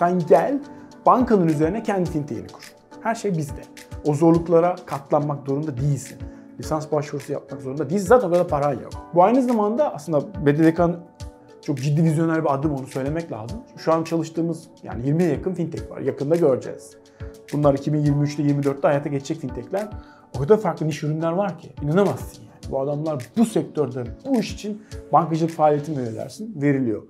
Sen gel bankanın üzerine kendi fintech'ini kur. Her şey bizde. O zorluklara katlanmak zorunda değilsin. Lisans başvurusu yapmak zorunda değilsin. Zaten o kadar para yok. Bu aynı zamanda aslında BDDK'nın çok ciddi vizyoner bir adım onu söylemek lazım. Şu an çalıştığımız yani 20 yakın fintech var. Yakında göreceğiz. Bunlar 2023'te 24'te hayata geçecek fintechler. O kadar farklı niş ürünler var ki inanamazsın yani. Bu adamlar bu sektörde bu iş için bankacılık faaliyeti mi veriliyor.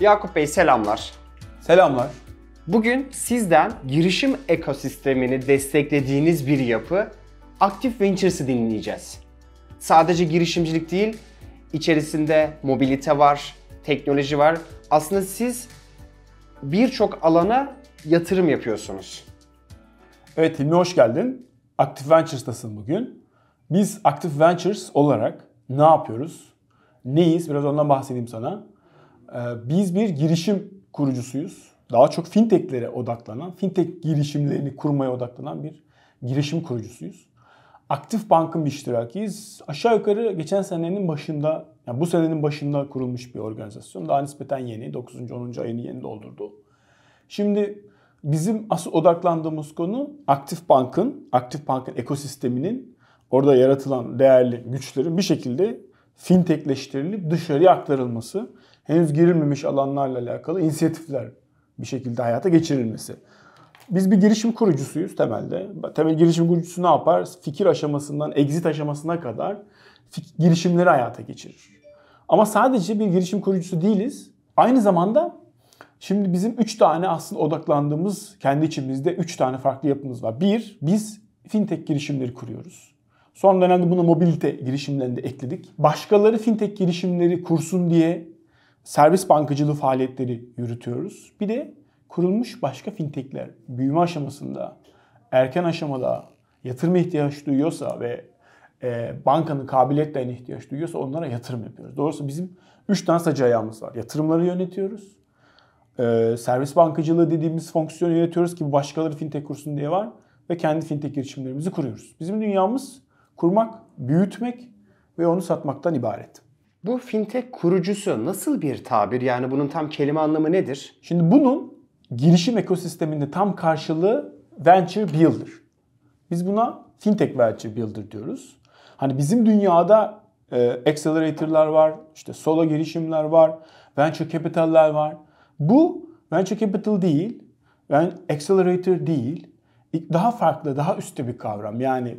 Yakup Bey selamlar. Selamlar. Bugün sizden girişim ekosistemini desteklediğiniz bir yapı Active Ventures'ı dinleyeceğiz. Sadece girişimcilik değil, içerisinde mobilite var, teknoloji var. Aslında siz birçok alana yatırım yapıyorsunuz. Evet Hilmi hoş geldin. Active Ventures'tasın bugün. Biz Active Ventures olarak ne yapıyoruz? Neyiz? Biraz ondan bahsedeyim sana. Ee, biz bir girişim kurucusuyuz. Daha çok finteklere odaklanan, fintech girişimlerini kurmaya odaklanan bir girişim kurucusuyuz. Aktif Bank'ın bir iştirakiyiz. Aşağı yukarı geçen senenin başında, yani bu senenin başında kurulmuş bir organizasyon. Daha nispeten yeni, 9. 10. ayını yeni doldurdu. Şimdi bizim asıl odaklandığımız konu Aktif Bank'ın, Aktif Bank'ın ekosisteminin orada yaratılan değerli güçlerin bir şekilde fintechleştirilip dışarıya aktarılması henüz girilmemiş alanlarla alakalı inisiyatifler bir şekilde hayata geçirilmesi. Biz bir girişim kurucusuyuz temelde. Temel girişim kurucusu ne yapar? Fikir aşamasından exit aşamasına kadar girişimleri hayata geçirir. Ama sadece bir girişim kurucusu değiliz. Aynı zamanda şimdi bizim 3 tane aslında odaklandığımız kendi içimizde 3 tane farklı yapımız var. Bir, biz fintech girişimleri kuruyoruz. Son dönemde buna mobilite girişimlerini de ekledik. Başkaları fintech girişimleri kursun diye servis bankacılığı faaliyetleri yürütüyoruz. Bir de kurulmuş başka fintechler büyüme aşamasında, erken aşamada yatırım ihtiyaç duyuyorsa ve e, bankanın kabiliyetlerine ihtiyaç duyuyorsa onlara yatırım yapıyoruz. Doğrusu bizim 3 tane sacı ayağımız var. Yatırımları yönetiyoruz. E, servis bankacılığı dediğimiz fonksiyonu yönetiyoruz ki başkaları fintech kursun diye var. Ve kendi fintech girişimlerimizi kuruyoruz. Bizim dünyamız kurmak, büyütmek ve onu satmaktan ibaret. Bu fintech kurucusu nasıl bir tabir? Yani bunun tam kelime anlamı nedir? Şimdi bunun girişim ekosisteminde tam karşılığı venture builder. Biz buna fintech venture builder diyoruz. Hani bizim dünyada e, accelerator'lar var, işte solo girişimler var, venture capital'lar var. Bu venture capital değil, yani accelerator değil. Daha farklı, daha üstte bir kavram. Yani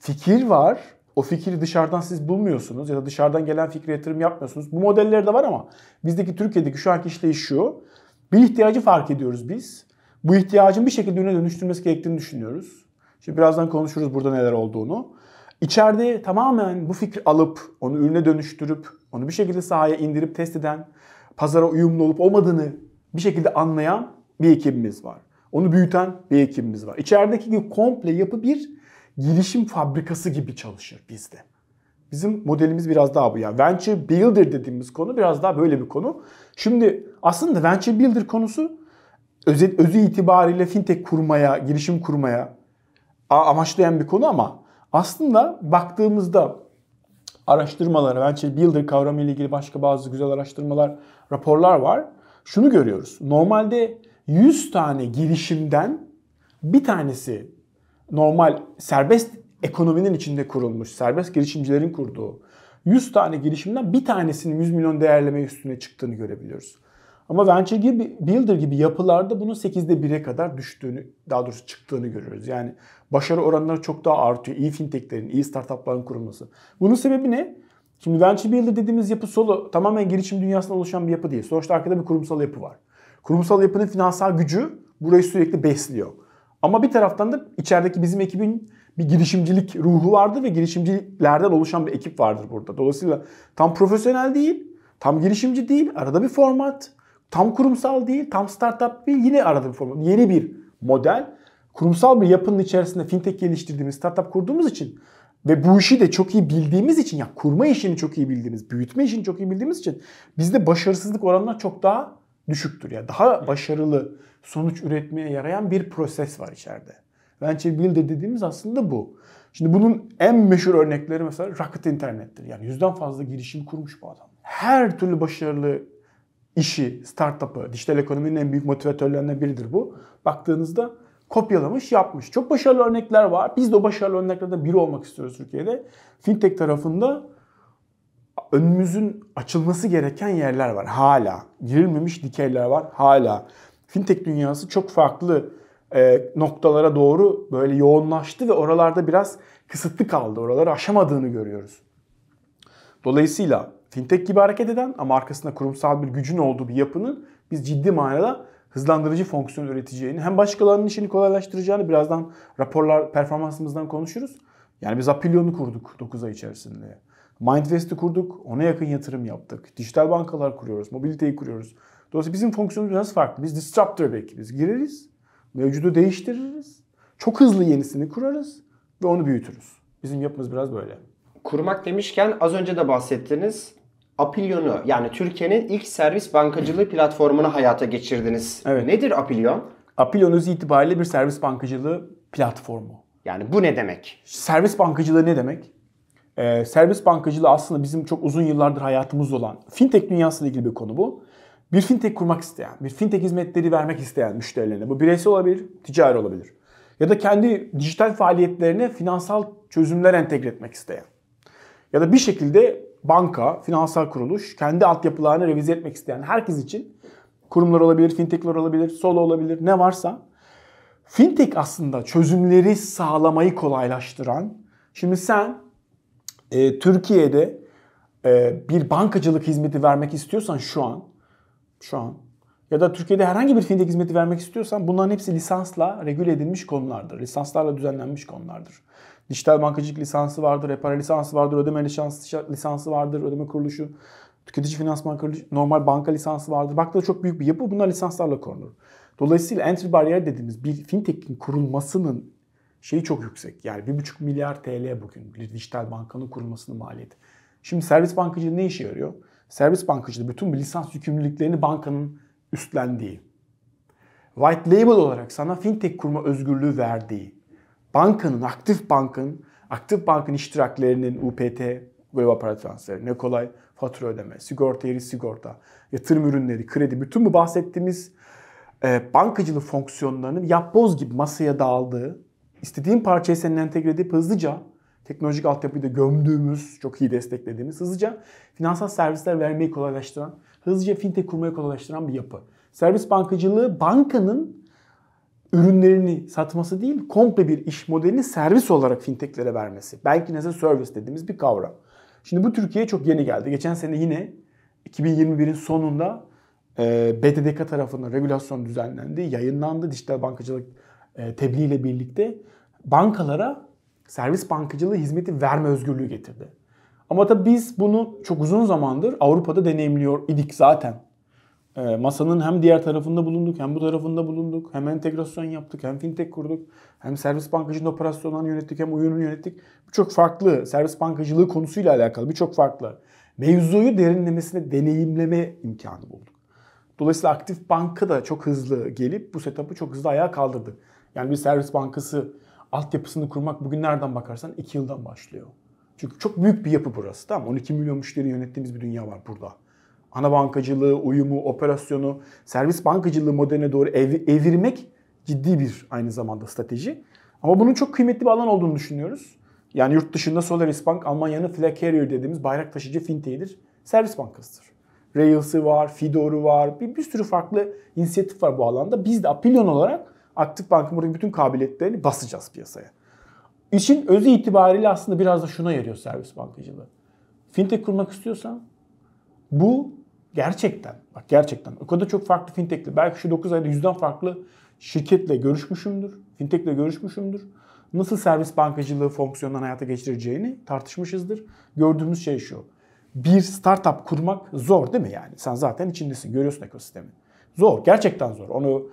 fikir var o fikri dışarıdan siz bulmuyorsunuz ya da dışarıdan gelen fikri yatırım yapmıyorsunuz. Bu modeller de var ama bizdeki Türkiye'deki şu anki işleyiş şu. Bir ihtiyacı fark ediyoruz biz. Bu ihtiyacın bir şekilde ürüne dönüştürmesi gerektiğini düşünüyoruz. Şimdi birazdan konuşuruz burada neler olduğunu. İçeride tamamen bu fikri alıp, onu ürüne dönüştürüp, onu bir şekilde sahaya indirip test eden, pazara uyumlu olup olmadığını bir şekilde anlayan bir ekibimiz var. Onu büyüten bir ekibimiz var. İçerideki gibi komple yapı bir girişim fabrikası gibi çalışır bizde. Bizim modelimiz biraz daha bu ya. Venture Builder dediğimiz konu biraz daha böyle bir konu. Şimdi aslında Venture Builder konusu özü, özü itibariyle fintech kurmaya, girişim kurmaya amaçlayan bir konu ama aslında baktığımızda araştırmalara, Venture Builder kavramı ile ilgili başka bazı güzel araştırmalar, raporlar var. Şunu görüyoruz. Normalde 100 tane girişimden bir tanesi normal serbest ekonominin içinde kurulmuş, serbest girişimcilerin kurduğu 100 tane girişimden bir tanesinin 100 milyon değerleme üstüne çıktığını görebiliyoruz. Ama Venture gibi, Builder gibi yapılarda bunun 8'de 1'e kadar düştüğünü, daha doğrusu çıktığını görüyoruz. Yani başarı oranları çok daha artıyor. İyi fintechlerin, iyi startupların kurulması. Bunun sebebi ne? Şimdi Venture Builder dediğimiz yapı solo tamamen girişim dünyasına oluşan bir yapı değil. Sonuçta arkada bir kurumsal yapı var. Kurumsal yapının finansal gücü burayı sürekli besliyor. Ama bir taraftan da içerideki bizim ekibin bir girişimcilik ruhu vardır ve girişimcilerden oluşan bir ekip vardır burada. Dolayısıyla tam profesyonel değil, tam girişimci değil, arada bir format, tam kurumsal değil, tam startup değil, yine arada bir format. Yeni bir model. Kurumsal bir yapının içerisinde fintech geliştirdiğimiz, startup kurduğumuz için ve bu işi de çok iyi bildiğimiz için, ya yani kurma işini çok iyi bildiğimiz, büyütme işini çok iyi bildiğimiz için bizde başarısızlık oranlar çok daha düşüktür. Ya yani daha başarılı sonuç üretmeye yarayan bir proses var içeride. Venture Builder dediğimiz aslında bu. Şimdi bunun en meşhur örnekleri mesela Rocket Internet'tir. Yani yüzden fazla girişim kurmuş bu adam. Her türlü başarılı işi, startup'ı, dijital ekonominin en büyük motivatörlerinden biridir bu. Baktığınızda kopyalamış, yapmış. Çok başarılı örnekler var. Biz de o başarılı örneklerden biri olmak istiyoruz Türkiye'de. Fintech tarafında önümüzün açılması gereken yerler var hala. Girilmemiş dikeyler var hala. Fintech dünyası çok farklı e, noktalara doğru böyle yoğunlaştı ve oralarda biraz kısıtlı kaldı. Oraları aşamadığını görüyoruz. Dolayısıyla fintech gibi hareket eden ama arkasında kurumsal bir gücün olduğu bir yapının biz ciddi manada hızlandırıcı fonksiyon üreteceğini hem başkalarının işini kolaylaştıracağını birazdan raporlar performansımızdan konuşuruz. Yani biz Apilion'u kurduk 9 ay içerisinde. Mindvest'i kurduk, ona yakın yatırım yaptık. Dijital bankalar kuruyoruz, mobiliteyi kuruyoruz. Dolayısıyla bizim fonksiyonumuz biraz farklı. Biz disruptor bir ekibiz. Gireriz, mevcudu değiştiririz, çok hızlı yenisini kurarız ve onu büyütürüz. Bizim yapımız biraz böyle. Kurmak demişken az önce de bahsettiniz. Apilion'u yani Türkiye'nin ilk servis bankacılığı platformunu hayata geçirdiniz. Evet. Nedir Apilion? Apilion özü itibariyle bir servis bankacılığı platformu. Yani bu ne demek? Servis bankacılığı ne demek? e, ee, servis bankacılığı aslında bizim çok uzun yıllardır hayatımız olan fintech dünyasıyla ilgili bir konu bu. Bir fintech kurmak isteyen, bir fintech hizmetleri vermek isteyen müşterilerine, bu bireysel olabilir, ticari olabilir. Ya da kendi dijital faaliyetlerine finansal çözümler entegre etmek isteyen. Ya da bir şekilde banka, finansal kuruluş kendi altyapılarını revize etmek isteyen herkes için kurumlar olabilir, fintechler olabilir, solo olabilir ne varsa fintech aslında çözümleri sağlamayı kolaylaştıran Şimdi sen e, Türkiye'de e, bir bankacılık hizmeti vermek istiyorsan şu an, şu an ya da Türkiye'de herhangi bir fintech hizmeti vermek istiyorsan bunların hepsi lisansla regüle edilmiş konulardır. Lisanslarla düzenlenmiş konulardır. Dijital bankacılık lisansı vardır, repara lisansı vardır, ödeme lisansı, lisansı vardır, ödeme kuruluşu, tüketici finansman kuruluşu, normal banka lisansı vardır. Bak da çok büyük bir yapı bunlar lisanslarla korunur. Dolayısıyla entry barrier dediğimiz bir fintech'in kurulmasının şeyi çok yüksek. Yani 1,5 milyar TL bugün bir dijital bankanın kurulmasının maliyeti. Şimdi servis bankacı ne işe yarıyor? Servis bankacılığı bütün bu lisans yükümlülüklerini bankanın üstlendiği, white label olarak sana fintech kurma özgürlüğü verdiği, bankanın, aktif bankın aktif bankın iştiraklerinin UPT, global para transferi, ne kolay fatura ödeme, sigorta yeri sigorta, yatırım ürünleri, kredi, bütün bu bahsettiğimiz e, bankacılık fonksiyonlarının yapboz gibi masaya dağıldığı istediğim parçayı senin entegre edip hızlıca teknolojik altyapıyı da gömdüğümüz, çok iyi desteklediğimiz, hızlıca finansal servisler vermeyi kolaylaştıran, hızlıca fintech kurmayı kolaylaştıran bir yapı. Servis bankacılığı bankanın ürünlerini satması değil, komple bir iş modelini servis olarak fintechlere vermesi. Belki nasıl servis dediğimiz bir kavram. Şimdi bu Türkiye'ye çok yeni geldi. Geçen sene yine 2021'in sonunda BDDK tarafından regülasyon düzenlendi, yayınlandı. Dijital bankacılık e, tebliğ ile birlikte bankalara servis bankacılığı hizmeti verme özgürlüğü getirdi. Ama tabii biz bunu çok uzun zamandır Avrupa'da deneyimliyor idik zaten. E, masanın hem diğer tarafında bulunduk hem bu tarafında bulunduk. Hem entegrasyon yaptık hem fintech kurduk. Hem servis bankacının operasyonlarını yönettik hem oyunu yönettik. Birçok farklı servis bankacılığı konusuyla alakalı birçok farklı mevzuyu derinlemesine deneyimleme imkanı bulduk. Dolayısıyla aktif banka da çok hızlı gelip bu setup'ı çok hızlı ayağa kaldırdı. Yani bir servis bankası altyapısını kurmak bugün nereden bakarsan 2 yıldan başlıyor. Çünkü çok büyük bir yapı burası. Tamam 12 milyon müşteri yönettiğimiz bir dünya var burada. Ana bankacılığı, uyumu, operasyonu, servis bankacılığı modeline doğru ev, evirmek ciddi bir aynı zamanda strateji. Ama bunun çok kıymetli bir alan olduğunu düşünüyoruz. Yani yurt dışında Solaris Bank Almanya'nın flag carrier dediğimiz bayrak taşıcı fintech'idir. Servis bankasıdır. Rails'ı var, Fido'ru var, bir, bir sürü farklı inisiyatif var bu alanda. Biz de Apilion olarak aktif bankın buradaki bütün kabiliyetlerini basacağız piyasaya. İşin özü itibariyle aslında biraz da şuna yarıyor servis bankacılığı. Fintech kurmak istiyorsan bu gerçekten bak gerçekten o kadar çok farklı fintech'le belki şu 9 ayda yüzden farklı şirketle görüşmüşümdür. Fintech'le görüşmüşümdür. Nasıl servis bankacılığı fonksiyonundan hayata geçireceğini tartışmışızdır. Gördüğümüz şey şu. Bir startup kurmak zor değil mi yani? Sen zaten içindesin, görüyorsun ekosistemi. Zor, gerçekten zor. Onu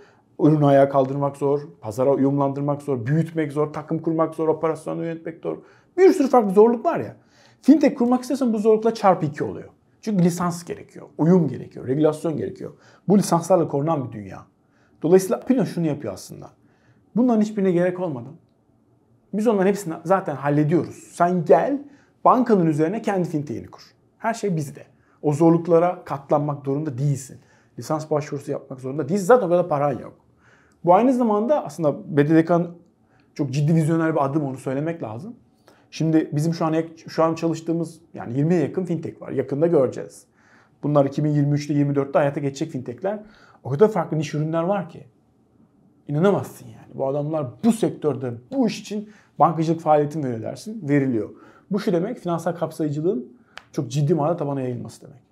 ürünü ayağa kaldırmak zor, pazara uyumlandırmak zor, büyütmek zor, takım kurmak zor, operasyonu yönetmek zor. Bir sürü farklı zorluk var ya. Fintech kurmak istiyorsan bu zorlukla çarpı iki oluyor. Çünkü lisans gerekiyor, uyum gerekiyor, regülasyon gerekiyor. Bu lisanslarla korunan bir dünya. Dolayısıyla Pino şunu yapıyor aslında. Bunların hiçbirine gerek olmadan biz onların hepsini zaten hallediyoruz. Sen gel bankanın üzerine kendi fintechini kur. Her şey bizde. O zorluklara katlanmak zorunda değilsin. Lisans başvurusu yapmak zorunda değilsin. Zaten o kadar paran yok. Bu aynı zamanda aslında BDDK'nın çok ciddi vizyoner bir adım onu söylemek lazım. Şimdi bizim şu an şu an çalıştığımız yani 20'ye yakın fintech var. Yakında göreceğiz. Bunlar 2023'te 24'te hayata geçecek fintechler. O kadar farklı niş ürünler var ki. İnanamazsın yani. Bu adamlar bu sektörde bu iş için bankacılık faaliyetini veriyor Veriliyor. Bu şu demek finansal kapsayıcılığın çok ciddi manada tabana yayılması demek.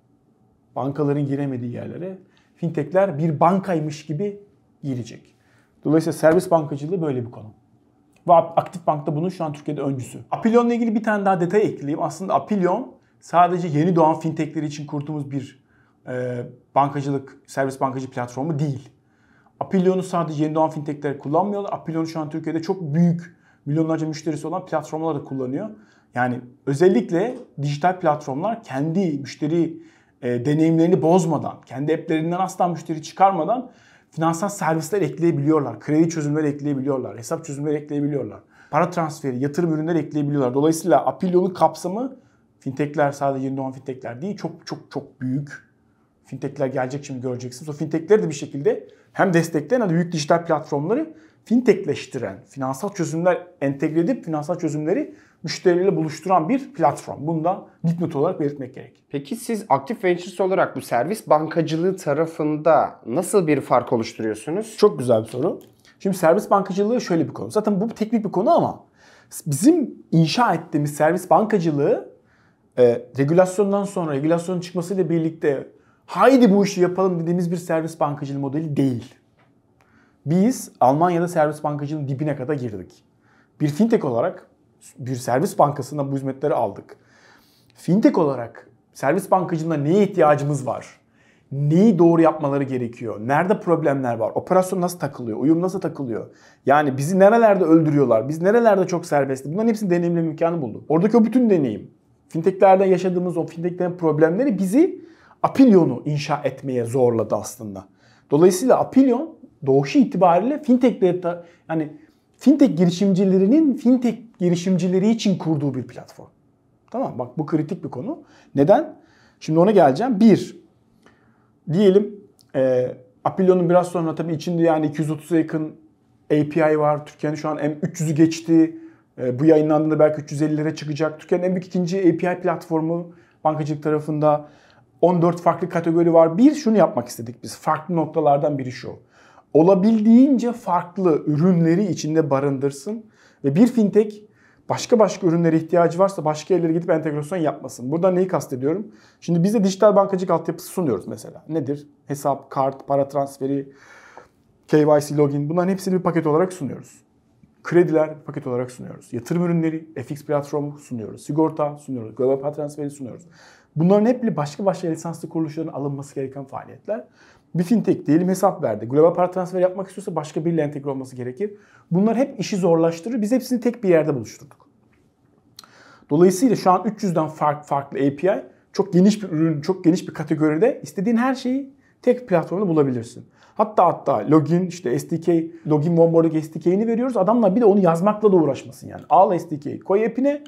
Bankaların giremediği yerlere fintechler bir bankaymış gibi girecek. Dolayısıyla servis bankacılığı böyle bir konu. Ve Aktif Bank'ta bunun şu an Türkiye'de öncüsü. Apilion'la ilgili bir tane daha detay ekleyeyim. Aslında Apilion sadece yeni doğan fintechleri için kurduğumuz bir e, bankacılık, servis bankacı platformu değil. Apilion'u sadece yeni doğan fintechler kullanmıyorlar. Apilion'u şu an Türkiye'de çok büyük, milyonlarca müşterisi olan platformlar da kullanıyor. Yani özellikle dijital platformlar kendi müşteri e, deneyimlerini bozmadan, kendi app'lerinden asla müşteri çıkarmadan finansal servisler ekleyebiliyorlar. Kredi çözümleri ekleyebiliyorlar. Hesap çözümleri ekleyebiliyorlar. Para transferi, yatırım ürünleri ekleyebiliyorlar. Dolayısıyla Apilio'nun kapsamı fintechler sadece yeni doğan fintechler değil. Çok çok çok büyük fintechler gelecek şimdi göreceksiniz. O fintechleri de bir şekilde hem destekleyen hem de büyük dijital platformları fintechleştiren, finansal çözümler entegre edip finansal çözümleri müşterileriyle buluşturan bir platform. Bunu da dipnot olarak belirtmek gerek. Peki siz aktif ventures olarak bu servis bankacılığı tarafında nasıl bir fark oluşturuyorsunuz? Çok güzel bir soru. Şimdi servis bankacılığı şöyle bir konu. Zaten bu teknik bir konu ama bizim inşa ettiğimiz servis bankacılığı e, regülasyondan sonra regülasyonun çıkmasıyla birlikte haydi bu işi yapalım dediğimiz bir servis bankacılığı modeli değil. Biz Almanya'da servis bankacılığın dibine kadar girdik. Bir fintech olarak bir servis bankasından bu hizmetleri aldık. Fintech olarak servis bankacılığına neye ihtiyacımız var? Neyi doğru yapmaları gerekiyor? Nerede problemler var? Operasyon nasıl takılıyor? Uyum nasıl takılıyor? Yani bizi nerelerde öldürüyorlar? Biz nerelerde çok serbestli? Bunların hepsini deneyimle imkanı bulduk. Oradaki o bütün deneyim. Fintechlerde yaşadığımız o fintechlerin problemleri bizi Apilion'u inşa etmeye zorladı aslında. Dolayısıyla Apilion doğuşu itibariyle fintechleri yani fintech girişimcilerinin fintech girişimcileri için kurduğu bir platform. Tamam bak bu kritik bir konu. Neden? Şimdi ona geleceğim. Bir, diyelim e, Apilio'nun biraz sonra tabii içinde yani 230'a yakın API var. Türkiye'nin şu an M300'ü geçti. E, bu yayınlandığında belki 350'lere çıkacak. Türkiye'nin en büyük ikinci API platformu bankacılık tarafında. 14 farklı kategori var. Bir şunu yapmak istedik biz. Farklı noktalardan biri şu. Olabildiğince farklı ürünleri içinde barındırsın ve bir fintech başka başka ürünlere ihtiyacı varsa başka yerlere gidip entegrasyon yapmasın. Burada neyi kastediyorum? Şimdi biz de dijital bankacılık altyapısı sunuyoruz mesela. Nedir? Hesap, kart, para transferi, KYC login bunların hepsini bir paket olarak sunuyoruz. Krediler paket olarak sunuyoruz. Yatırım ürünleri, FX platformu sunuyoruz. Sigorta sunuyoruz. Global para transferi sunuyoruz. Bunların hepsi başka başka lisanslı kuruluşların alınması gereken faaliyetler. Bir fintech diyelim hesap verdi. Global para transferi yapmak istiyorsa başka bir entegre olması gerekir. Bunlar hep işi zorlaştırır. Biz hepsini tek bir yerde buluşturduk. Dolayısıyla şu an 300'den farklı farklı API çok geniş bir ürün, çok geniş bir kategoride istediğin her şeyi tek platformda bulabilirsin. Hatta hatta login işte SDK, login onboarding SDK'ini veriyoruz. Adamla bir de onu yazmakla da uğraşmasın yani. Al SDK koy app'ine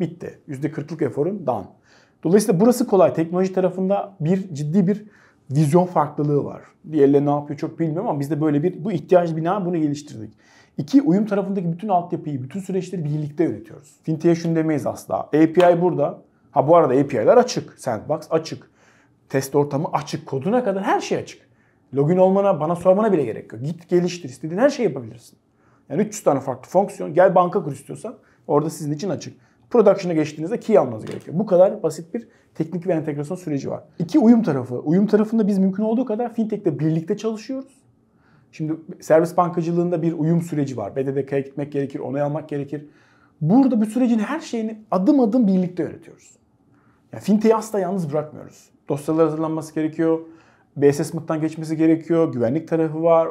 bitti. %40'lık eforun done. Dolayısıyla burası kolay. Teknoloji tarafında bir ciddi bir vizyon farklılığı var. Diğerleri ne yapıyor çok bilmiyorum ama biz de böyle bir bu ihtiyaç bina bunu geliştirdik. İki, uyum tarafındaki bütün altyapıyı, bütün süreçleri birlikte yönetiyoruz. Fintech'e şunu demeyiz asla. API burada. Ha bu arada API'ler açık. Sandbox açık. Test ortamı açık. Koduna kadar her şey açık. Login olmana, bana sormana bile gerek yok. Git geliştir, istediğin her şeyi yapabilirsin. Yani 300 tane farklı fonksiyon. Gel banka kur istiyorsan orada sizin için açık. Production'a geçtiğinizde key almanız gerekiyor. Bu kadar basit bir teknik ve entegrasyon süreci var. İki uyum tarafı. Uyum tarafında biz mümkün olduğu kadar fintech'te birlikte çalışıyoruz. Şimdi servis bankacılığında bir uyum süreci var. BDDK'ya gitmek gerekir, onay almak gerekir. Burada bu sürecin her şeyini adım adım birlikte yönetiyoruz. Yani fintech'i asla yalnız bırakmıyoruz. Dosyalar hazırlanması gerekiyor. BSS mıttan geçmesi gerekiyor. Güvenlik tarafı var.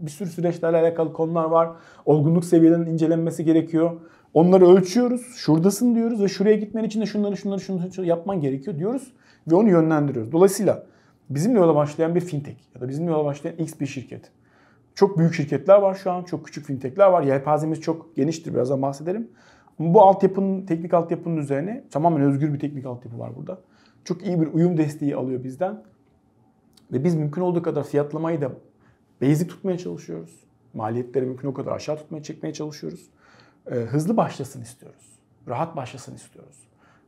Bir sürü süreçlerle alakalı konular var. Olgunluk seviyelerinin incelenmesi gerekiyor. Onları ölçüyoruz. Şuradasın diyoruz ve şuraya gitmen için de şunları şunları şunları, şunları yapman gerekiyor diyoruz ve onu yönlendiriyoruz. Dolayısıyla bizimle yola başlayan bir fintech ya da bizimle yola başlayan X bir şirket. Çok büyük şirketler var şu an, çok küçük fintechler var. Yelpazemiz çok geniştir, birazdan bahsedelim. Ama bu altyapının, teknik altyapının üzerine tamamen özgür bir teknik altyapı var burada. Çok iyi bir uyum desteği alıyor bizden. Ve biz mümkün olduğu kadar fiyatlamayı da basic tutmaya çalışıyoruz. Maliyetleri mümkün o kadar aşağı tutmaya çekmeye çalışıyoruz e, hızlı başlasın istiyoruz. Rahat başlasın istiyoruz.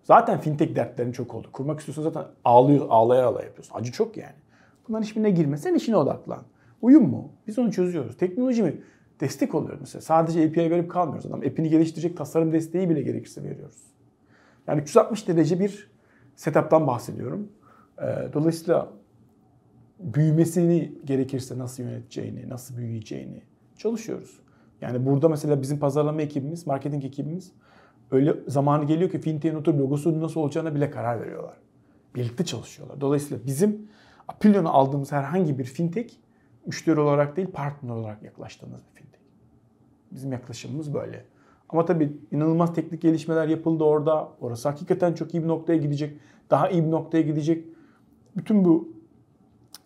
Zaten fintech dertlerin çok oldu. Kurmak istiyorsan zaten ağlıyor, ağlaya ağlaya yapıyorsun. Acı çok yani. Bunların hiçbirine girme. Sen işine odaklan. Uyum mu? Biz onu çözüyoruz. Teknoloji mi? Destek oluyoruz mesela. Sadece API verip kalmıyoruz. Adam app'ini geliştirecek tasarım desteği bile gerekirse veriyoruz. Yani 360 derece bir setup'tan bahsediyorum. Ee, dolayısıyla büyümesini gerekirse nasıl yöneteceğini, nasıl büyüyeceğini çalışıyoruz. Yani burada mesela bizim pazarlama ekibimiz, marketing ekibimiz öyle zamanı geliyor ki Fintech'in otur logosunun nasıl olacağına bile karar veriyorlar. Birlikte çalışıyorlar. Dolayısıyla bizim Apilion'a aldığımız herhangi bir fintech müşteri olarak değil partner olarak yaklaştığımız bir fintech. Bizim yaklaşımımız böyle. Ama tabii inanılmaz teknik gelişmeler yapıldı orada. Orası hakikaten çok iyi bir noktaya gidecek. Daha iyi bir noktaya gidecek. Bütün bu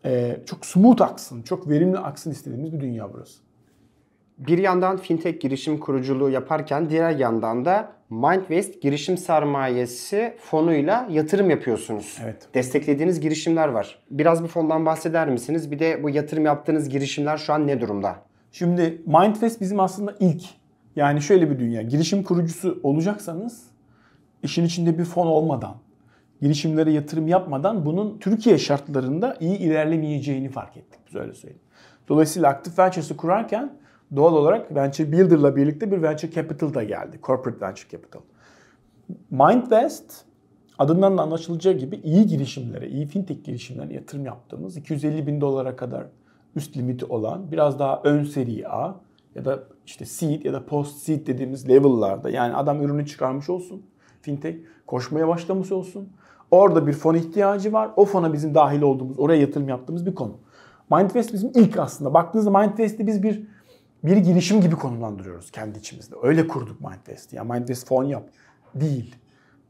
e, çok smooth aksın, çok verimli aksın istediğimiz bir dünya burası bir yandan fintech girişim kuruculuğu yaparken diğer yandan da Mindvest girişim sermayesi fonuyla yatırım yapıyorsunuz. Evet. Desteklediğiniz girişimler var. Biraz bu fondan bahseder misiniz? Bir de bu yatırım yaptığınız girişimler şu an ne durumda? Şimdi Mindvest bizim aslında ilk. Yani şöyle bir dünya. Girişim kurucusu olacaksanız işin içinde bir fon olmadan, girişimlere yatırım yapmadan bunun Türkiye şartlarında iyi ilerlemeyeceğini fark ettik. Biz öyle söyleyeyim. Dolayısıyla aktif ventures'ı kurarken doğal olarak Venture Builder'la birlikte bir Venture Capital da geldi. Corporate Venture Capital. Mindvest adından da anlaşılacağı gibi iyi girişimlere, iyi fintech girişimlerine yatırım yaptığımız 250 bin dolara kadar üst limiti olan biraz daha ön seri A ya da işte seed ya da post seed dediğimiz level'larda yani adam ürünü çıkarmış olsun fintech koşmaya başlamış olsun. Orada bir fon ihtiyacı var. O fona bizim dahil olduğumuz, oraya yatırım yaptığımız bir konu. Mindvest bizim ilk aslında. Baktığınızda Mindvest'te biz bir bir girişim gibi konumlandırıyoruz kendi içimizde. Öyle kurduk Mindvest'i. Ya Mindvest fon yap. Değil.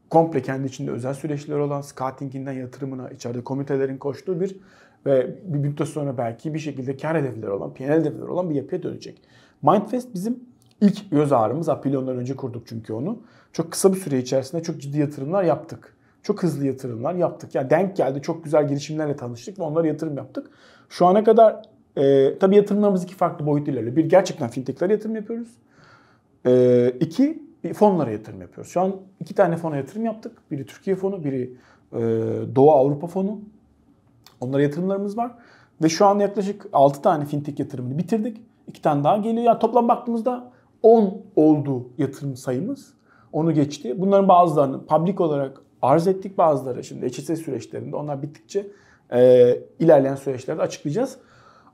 Komple kendi içinde özel süreçler olan, scoutinginden yatırımına, içeride komitelerin koştuğu bir ve bir müddet sonra belki bir şekilde kar hedefleri olan, P&L hedefleri olan bir yapıya dönecek. Mindfest bizim ilk göz ağrımız. Apilyon'dan önce kurduk çünkü onu. Çok kısa bir süre içerisinde çok ciddi yatırımlar yaptık. Çok hızlı yatırımlar yaptık. Yani denk geldi. Çok güzel girişimlerle tanıştık ve onlara yatırım yaptık. Şu ana kadar e, tabii yatırımlarımız iki farklı boyut ilerliyor. Bir, gerçekten fintechlere yatırım yapıyoruz. E, bir fonlara yatırım yapıyoruz. Şu an iki tane fona yatırım yaptık. Biri Türkiye fonu, biri e, Doğu Avrupa fonu. Onlara yatırımlarımız var. Ve şu an yaklaşık 6 tane fintech yatırımını bitirdik. 2 tane daha geliyor. Yani toplam baktığımızda 10 oldu yatırım sayımız. Onu geçti. Bunların bazılarını public olarak arz ettik bazıları. Şimdi HSE süreçlerinde onlar bittikçe e, ilerleyen süreçlerde açıklayacağız.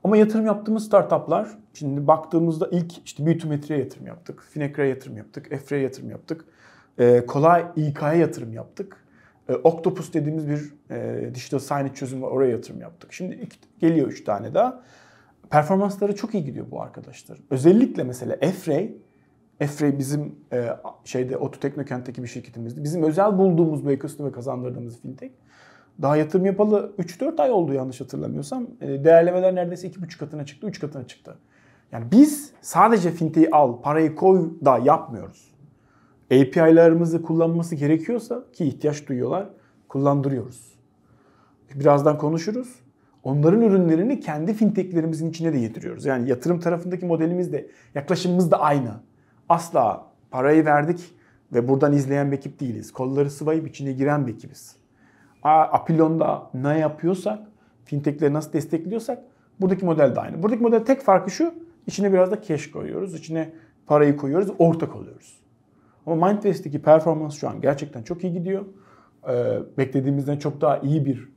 Ama yatırım yaptığımız startuplar şimdi baktığımızda ilk işte Büyütümetri'ye yatırım yaptık, Finecra'ya yatırım yaptık, Efre'ye yatırım yaptık. E, kolay İK'ya yatırım yaptık. E, Octopus dediğimiz bir e, digital signage çözümü var oraya yatırım yaptık. Şimdi iki, geliyor üç tane daha. Performansları çok iyi gidiyor bu arkadaşlar. Özellikle mesela Efrey Efrey bizim e, şeyde Teknokent'teki bir şirketimizdi. Bizim özel bulduğumuz bu ekosisteme kazandırdığımız fintech. Daha yatırım yapalı 3-4 ay oldu yanlış hatırlamıyorsam. Ee, değerlemeler neredeyse 2,5 katına çıktı, 3 katına çıktı. Yani biz sadece fintech'i al, parayı koy da yapmıyoruz. API'larımızı kullanması gerekiyorsa ki ihtiyaç duyuyorlar, kullandırıyoruz. E, birazdan konuşuruz. Onların ürünlerini kendi fintechlerimizin içine de getiriyoruz. Yani yatırım tarafındaki modelimiz de, yaklaşımımız da aynı. Asla parayı verdik ve buradan izleyen bir ekip değiliz. Kolları sıvayıp içine giren bir ekibiz. Apilon'da ne yapıyorsak, fintechleri nasıl destekliyorsak buradaki model de aynı. Buradaki model tek farkı şu, içine biraz da cash koyuyoruz, içine parayı koyuyoruz, ortak oluyoruz. Ama Mindvest'teki performans şu an gerçekten çok iyi gidiyor. Ee, beklediğimizden çok daha iyi bir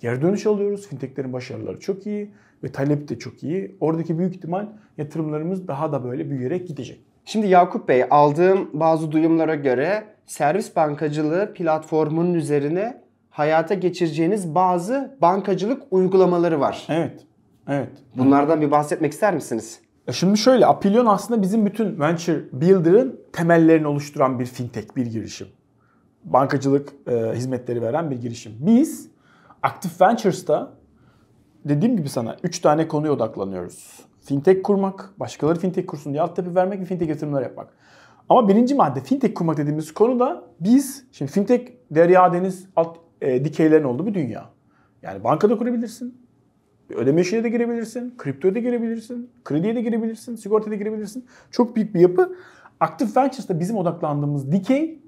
geri dönüş alıyoruz. Fintechlerin başarıları çok iyi ve talep de çok iyi. Oradaki büyük ihtimal yatırımlarımız daha da böyle büyüyerek gidecek. Şimdi Yakup Bey aldığım bazı duyumlara göre servis bankacılığı platformunun üzerine hayata geçireceğiniz bazı bankacılık uygulamaları var. Evet. Evet. Bunlardan bir bahsetmek ister misiniz? E şimdi şöyle Apilion aslında bizim bütün Venture Builder'ın temellerini oluşturan bir fintech, bir girişim. Bankacılık e, hizmetleri veren bir girişim. Biz Active Ventures'ta dediğim gibi sana 3 tane konuya odaklanıyoruz. Fintech kurmak, başkaları fintech kursun diye altyapı vermek ve fintech yatırımları yapmak. Ama birinci madde fintech kurmak dediğimiz konu da biz, şimdi fintech derya deniz alt e, dikeylerin olduğu bir dünya. Yani bankada kurabilirsin. Ödeme işine de girebilirsin. Kriptoya da girebilirsin. Krediye de girebilirsin. Sigortaya da girebilirsin. Çok büyük bir yapı. Active Ventures'ta bizim odaklandığımız dikey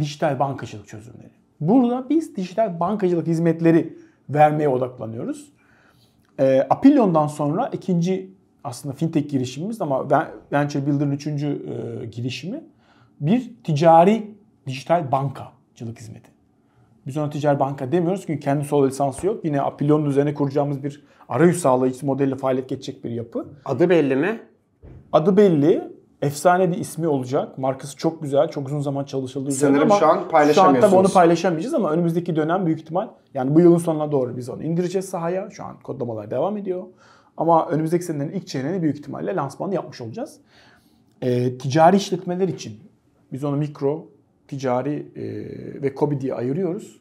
dijital bankacılık çözümleri. Burada biz dijital bankacılık hizmetleri vermeye odaklanıyoruz. E, Apillion'dan sonra ikinci aslında fintech girişimimiz ama Venture Builder'ın üçüncü e, girişimi bir ticari dijital bankacılık hizmeti. Biz ona ticari banka demiyoruz çünkü kendi sol lisansı yok. Yine Apilion'un üzerine kuracağımız bir arayüz sağlayıcı modeli faaliyet geçecek bir yapı. Adı belli mi? Adı belli. Efsane bir ismi olacak. Markası çok güzel. Çok uzun zaman çalışıldı. Sanırım ama şu an paylaşamıyorsunuz. Şu an tabii onu paylaşamayacağız ama önümüzdeki dönem büyük ihtimal yani bu yılın sonuna doğru biz onu indireceğiz sahaya. Şu an kodlamalar devam ediyor. Ama önümüzdeki senenin ilk çeyreğini büyük ihtimalle lansmanı yapmış olacağız. E, ticari işletmeler için biz onu mikro ticari e, ve kobi diye ayırıyoruz.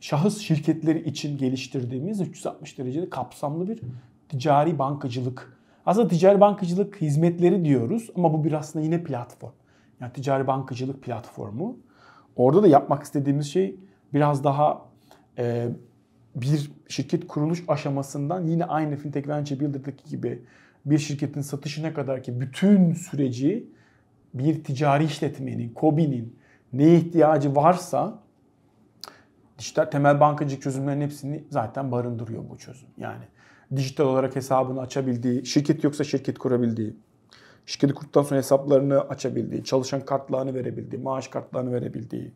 Şahıs şirketleri için geliştirdiğimiz 360 dereceli kapsamlı bir ticari bankacılık. Aslında ticari bankacılık hizmetleri diyoruz ama bu bir aslında yine platform. Yani ticari bankacılık platformu. Orada da yapmak istediğimiz şey biraz daha e, bir şirket kuruluş aşamasından yine aynı Fintech Venture Builder'daki gibi bir şirketin satışına kadar ki bütün süreci bir ticari işletmenin, KOBİ'nin, neye ihtiyacı varsa dijital temel bankacılık çözümlerinin hepsini zaten barındırıyor bu çözüm. Yani dijital olarak hesabını açabildiği, şirket yoksa şirket kurabildiği, şirketi kurduktan sonra hesaplarını açabildiği, çalışan kartlarını verebildiği, maaş kartlarını verebildiği,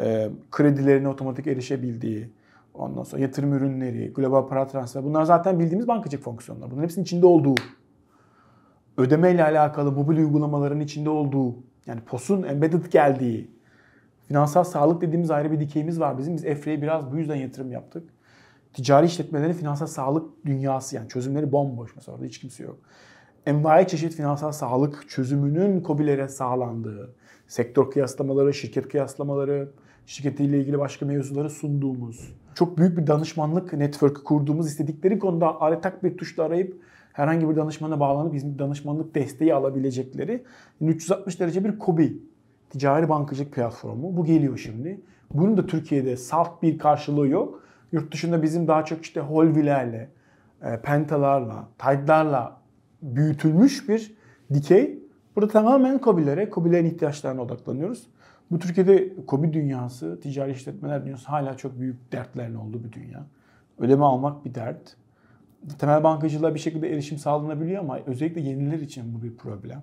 e, kredilerine otomatik erişebildiği, ondan sonra yatırım ürünleri, global para transferi bunlar zaten bildiğimiz bankacılık fonksiyonları. Bunların hepsinin içinde olduğu, ödeme ile alakalı mobil uygulamaların içinde olduğu, yani POS'un embedded geldiği finansal sağlık dediğimiz ayrı bir dikeyimiz var bizim. Biz EFRE'ye biraz bu yüzden yatırım yaptık. Ticari işletmelerin finansal sağlık dünyası yani çözümleri bomboş mesela orada hiç kimse yok. Envai çeşit finansal sağlık çözümünün COBİ'lere sağlandığı, sektör kıyaslamaları, şirket kıyaslamaları, şirketiyle ilgili başka mevzuları sunduğumuz, çok büyük bir danışmanlık network kurduğumuz istedikleri konuda aretak bir tuşla arayıp herhangi bir danışmana bağlanıp bizim danışmanlık desteği alabilecekleri 360 derece bir kobi ticari bankacılık platformu. Bu geliyor şimdi. Bunun da Türkiye'de salt bir karşılığı yok. Yurt dışında bizim daha çok işte Holvilerle, e, Pentalarla, Tide'larla büyütülmüş bir dikey. Burada tamamen kobilere, kobilerin ihtiyaçlarına odaklanıyoruz. Bu Türkiye'de kobi dünyası, ticari işletmeler dünyası hala çok büyük dertlerin olduğu bir dünya. Ödeme almak bir dert temel bankacılığa bir şekilde erişim sağlanabiliyor ama özellikle yeniler için bu bir problem.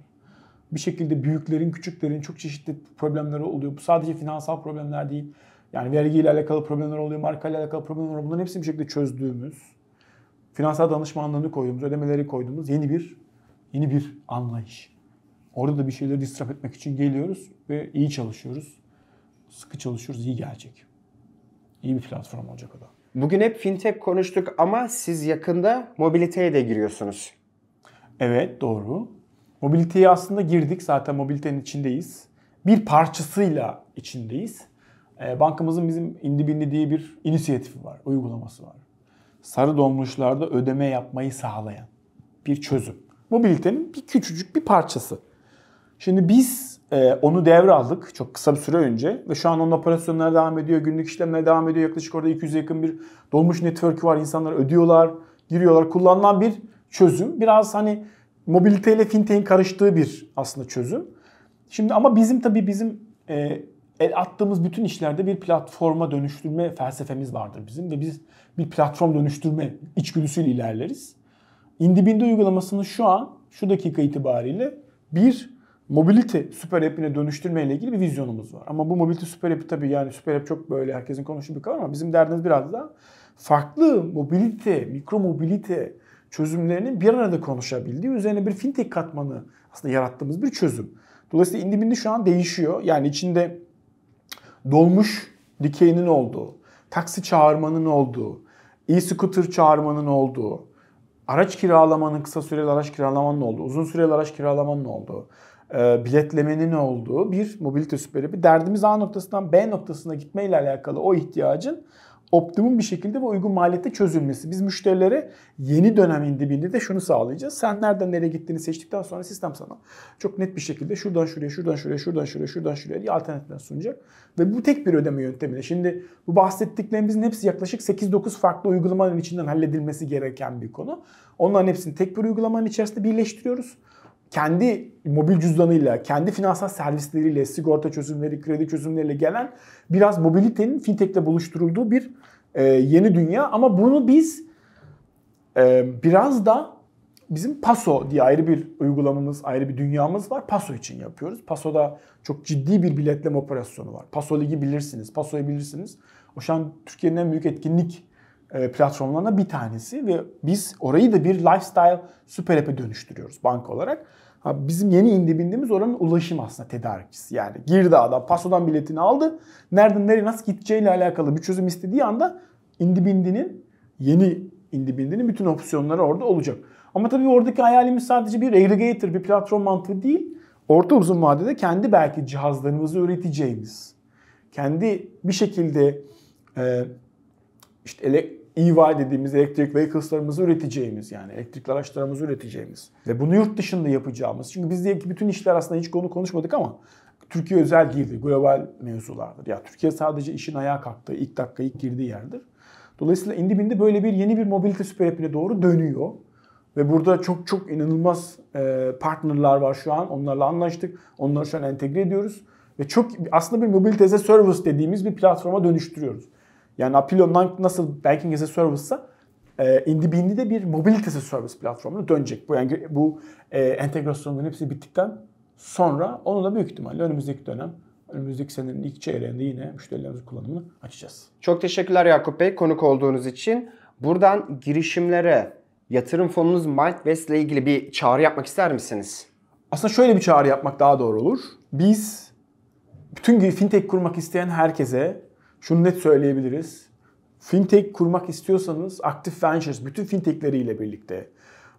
Bir şekilde büyüklerin, küçüklerin çok çeşitli problemleri oluyor. Bu sadece finansal problemler değil. Yani vergiyle alakalı problemler oluyor, markayla alakalı problemler oluyor. Bunların hepsini bir şekilde çözdüğümüz, finansal danışmanlığını koyduğumuz, ödemeleri koyduğumuz yeni bir yeni bir anlayış. Orada da bir şeyleri distrap etmek için geliyoruz ve iyi çalışıyoruz. Sıkı çalışıyoruz, iyi gelecek. İyi bir platform olacak o da. Bugün hep fintech konuştuk ama siz yakında mobiliteye de giriyorsunuz. Evet doğru. Mobiliteye aslında girdik zaten mobilitenin içindeyiz. Bir parçasıyla içindeyiz. Ee, bankamızın bizim indibindi diye bir inisiyatifi var, uygulaması var. Sarı donmuşlarda ödeme yapmayı sağlayan bir çözüm. Mobilitenin bir küçücük bir parçası. Şimdi biz ee, onu devraldık çok kısa bir süre önce ve şu an onun operasyonları devam ediyor, günlük işlemler devam ediyor. Yaklaşık orada 200'e yakın bir dolmuş network var. İnsanlar ödüyorlar, giriyorlar. Kullanılan bir çözüm. Biraz hani mobiliteyle fintech'in karıştığı bir aslında çözüm. Şimdi ama bizim tabii bizim e, el attığımız bütün işlerde bir platforma dönüştürme felsefemiz vardır bizim ve biz bir platform dönüştürme içgüdüsüyle ilerleriz. Indibinde uygulamasını şu an şu dakika itibariyle bir Mobility Super App'ine dönüştürmeyle ilgili bir vizyonumuz var. Ama bu Mobility Super App'i tabii yani Super App çok böyle herkesin konuştuğu bir kavram ama bizim derdimiz biraz da farklı mobility, mikro mobility çözümlerinin bir arada konuşabildiği üzerine bir fintech katmanı aslında yarattığımız bir çözüm. Dolayısıyla indibinde şu an değişiyor. Yani içinde dolmuş dikeyinin olduğu, taksi çağırmanın olduğu, e-scooter çağırmanın olduğu, araç kiralamanın kısa süreli araç kiralamanın olduğu, uzun süreli araç kiralamanın olduğu, e, biletlemenin olduğu bir mobilite süperi. Bir derdimiz A noktasından B noktasına gitme ile alakalı o ihtiyacın optimum bir şekilde ve uygun maliyette çözülmesi. Biz müşterilere yeni dönem indiğinde de şunu sağlayacağız. Sen nereden nereye gittiğini seçtikten sonra sistem sana çok net bir şekilde şuradan şuraya, şuradan şuraya, şuradan şuraya, şuradan şuraya diye alternatifler sunacak. Ve bu tek bir ödeme yöntemiyle. Şimdi bu bahsettiklerimizin hepsi yaklaşık 8-9 farklı uygulamanın içinden halledilmesi gereken bir konu. Onların hepsini tek bir uygulamanın içerisinde birleştiriyoruz kendi mobil cüzdanıyla, kendi finansal servisleriyle, sigorta çözümleri, kredi çözümleriyle gelen biraz mobilitenin fintech'le buluşturulduğu bir e, yeni dünya. Ama bunu biz e, biraz da bizim Paso diye ayrı bir uygulamamız, ayrı bir dünyamız var. Paso için yapıyoruz. Paso'da çok ciddi bir biletleme operasyonu var. Paso Ligi bilirsiniz, Paso'yu bilirsiniz. O şu an Türkiye'nin en büyük etkinlik e, platformlarına bir tanesi ve biz orayı da bir lifestyle süper app'e dönüştürüyoruz banka olarak. Ha, bizim yeni indi bindiğimiz oranın ulaşım aslında tedarikçisi. Yani girdi adam pasodan biletini aldı. Nereden nereye nasıl gideceğiyle alakalı bir çözüm istediği anda indi bindinin yeni indi bindinin bütün opsiyonları orada olacak. Ama tabii oradaki hayalimiz sadece bir aggregator, bir platform mantığı değil. Orta uzun vadede kendi belki cihazlarımızı üreteceğimiz, kendi bir şekilde e, işte ele, EY dediğimiz elektrik vehicles'larımızı üreteceğimiz yani elektrikli araçlarımızı üreteceğimiz ve bunu yurt dışında yapacağımız. Çünkü biz diye ki bütün işler aslında hiç konu konuşmadık ama Türkiye özel değildir. Global mevzulardır. Ya Türkiye sadece işin ayağa kalktığı, ilk dakika ilk girdiği yerdir. Dolayısıyla indi bindi böyle bir yeni bir mobilite süper app'ine doğru dönüyor. Ve burada çok çok inanılmaz e, partnerlar var şu an. Onlarla anlaştık. Onları şu an entegre ediyoruz. Ve çok aslında bir mobility as a service dediğimiz bir platforma dönüştürüyoruz. Yani Apilio nasıl Banking as a Service'sa e, Indibindi de bir mobility service platformuna dönecek. Bu yani bu e, entegrasyonların hepsi bittikten sonra onu da büyük ihtimalle önümüzdeki dönem önümüzdeki senenin ilk çeyreğinde yine müşterilerimizin kullanımını açacağız. Çok teşekkürler Yakup Bey konuk olduğunuz için. Buradan girişimlere yatırım fonunuz MindVest ile ilgili bir çağrı yapmak ister misiniz? Aslında şöyle bir çağrı yapmak daha doğru olur. Biz bütün fintech kurmak isteyen herkese şunu net söyleyebiliriz. Fintech kurmak istiyorsanız Active Ventures bütün fintechleriyle birlikte,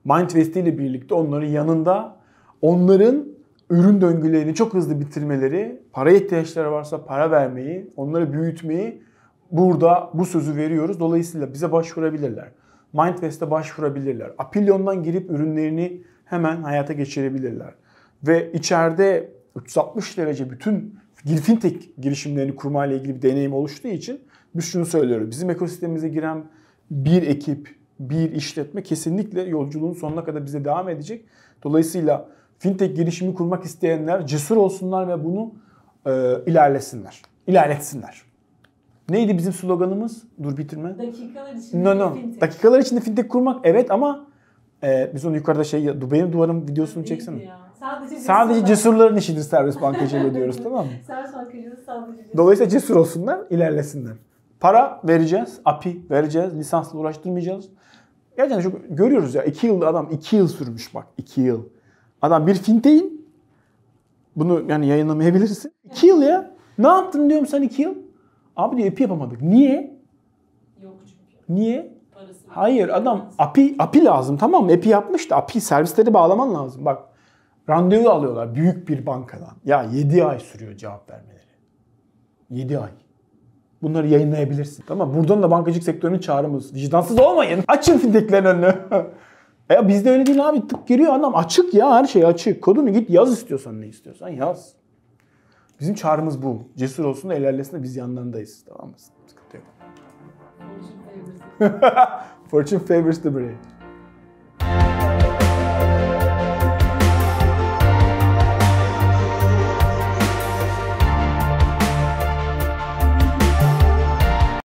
Mindvest ile birlikte onların yanında onların ürün döngülerini çok hızlı bitirmeleri, para ihtiyaçları varsa para vermeyi, onları büyütmeyi burada bu sözü veriyoruz. Dolayısıyla bize başvurabilirler. Mindvest'e başvurabilirler. Apilion'dan girip ürünlerini hemen hayata geçirebilirler. Ve içeride 360 derece bütün fintech girişimlerini kurmayla ilgili bir deneyim oluştuğu için biz şunu söylüyoruz. Bizim ekosistemimize giren bir ekip, bir işletme kesinlikle yolculuğun sonuna kadar bize devam edecek. Dolayısıyla fintech girişimi kurmak isteyenler cesur olsunlar ve bunu e, ilerlesinler. İlerletsinler. Neydi bizim sloganımız? Dur bitirme. Dakikalar içinde no, no. fintech. Dakikalar içinde fintech kurmak evet ama e, biz onu yukarıda şey benim duvarım videosunu çeksene. Ya sadece Sadece cesurların işidir serbest bankacılığı diyoruz tamam mı? serbest bankacılığı sadece cesur. Dolayısıyla cesur olsunlar, ilerlesinler. Para vereceğiz, API vereceğiz, lisansla uğraştırmayacağız. Gerçekten çok görüyoruz ya 2 yılda adam 2 yıl sürmüş bak 2 yıl. Adam bir finteyim. Bunu yani yayınlamayabilirsin. 2 yıl ya. Ne yaptın diyorum sen 2 yıl? Abi diyor API yapamadık. Niye? Yok çünkü. Niye? Parası Hayır adam API, API lazım tamam mı? API yapmış da API servisleri bağlaman lazım. Bak Randevu alıyorlar büyük bir bankadan. Ya 7 ay sürüyor cevap vermeleri. 7 ay. Bunları yayınlayabilirsin. Tamam Buradan da bankacılık sektörünün çağrımız. Vicdansız olmayın. Açın fintechlerin önünü. ya e, bizde öyle değil abi. Tık giriyor adam. Açık ya her şey açık. Kodunu git yaz istiyorsan ne istiyorsan yaz. Bizim çağrımız bu. Cesur olsun da biz yanlarındayız. Tamam mı? Sıkıntı yok. Fortune favors the brave.